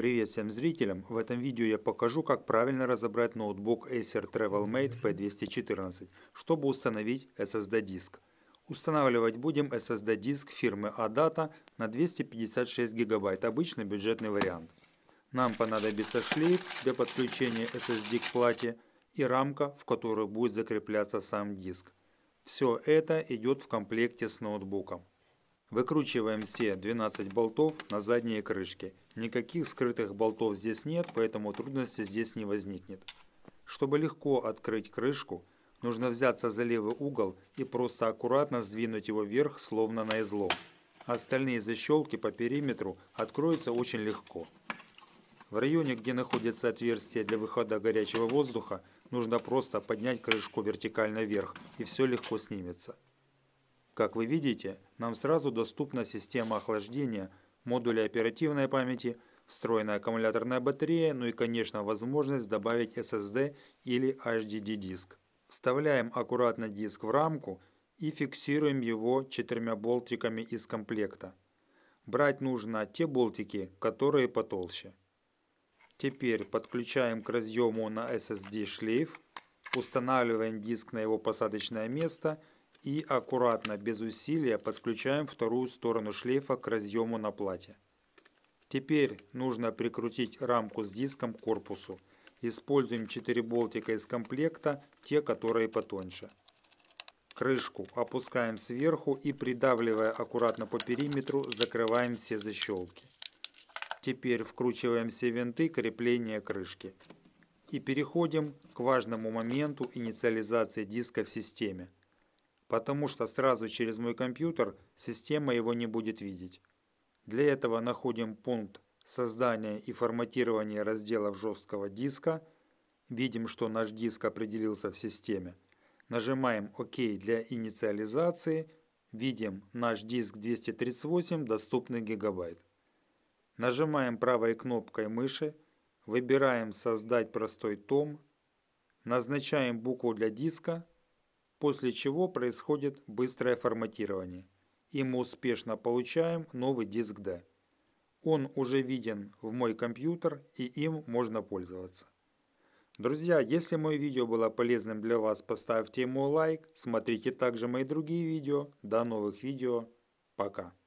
Привет всем зрителям! В этом видео я покажу, как правильно разобрать ноутбук Acer TravelMate P214, чтобы установить SSD диск. Устанавливать будем SSD диск фирмы Adata на 256 гигабайт, обычный бюджетный вариант. Нам понадобится шлейф для подключения SSD к плате и рамка, в которую будет закрепляться сам диск. Все это идет в комплекте с ноутбуком. Выкручиваем все 12 болтов на задние крышки. Никаких скрытых болтов здесь нет, поэтому трудности здесь не возникнет. Чтобы легко открыть крышку, нужно взяться за левый угол и просто аккуратно сдвинуть его вверх, словно на излом. Остальные защелки по периметру откроются очень легко. В районе, где находится отверстие для выхода горячего воздуха, нужно просто поднять крышку вертикально вверх, и все легко снимется. Как вы видите, нам сразу доступна система охлаждения, модули оперативной памяти, встроенная аккумуляторная батарея, ну и, конечно, возможность добавить SSD или HDD диск. Вставляем аккуратно диск в рамку и фиксируем его четырьмя болтиками из комплекта. Брать нужно те болтики, которые потолще. Теперь подключаем к разъему на SSD шлейф, устанавливаем диск на его посадочное место и аккуратно, без усилия, подключаем вторую сторону шлейфа к разъему на плате. Теперь нужно прикрутить рамку с диском к корпусу. Используем 4 болтика из комплекта, те, которые потоньше. Крышку опускаем сверху и придавливая аккуратно по периметру, закрываем все защелки. Теперь вкручиваем все винты крепления крышки. И переходим к важному моменту инициализации диска в системе – потому что сразу через мой компьютер система его не будет видеть. Для этого находим пункт создания и форматирования разделов жесткого диска, видим, что наш диск определился в системе, нажимаем ОК для инициализации, видим наш диск 238 доступный гигабайт. Нажимаем правой кнопкой мыши, выбираем «Создать простой том», назначаем букву для диска, после чего происходит быстрое форматирование, и мы успешно получаем новый диск D. Он уже виден в мой компьютер, и им можно пользоваться. Друзья, если мое видео было полезным для вас, поставьте ему лайк, смотрите также мои другие видео. До новых видео, пока.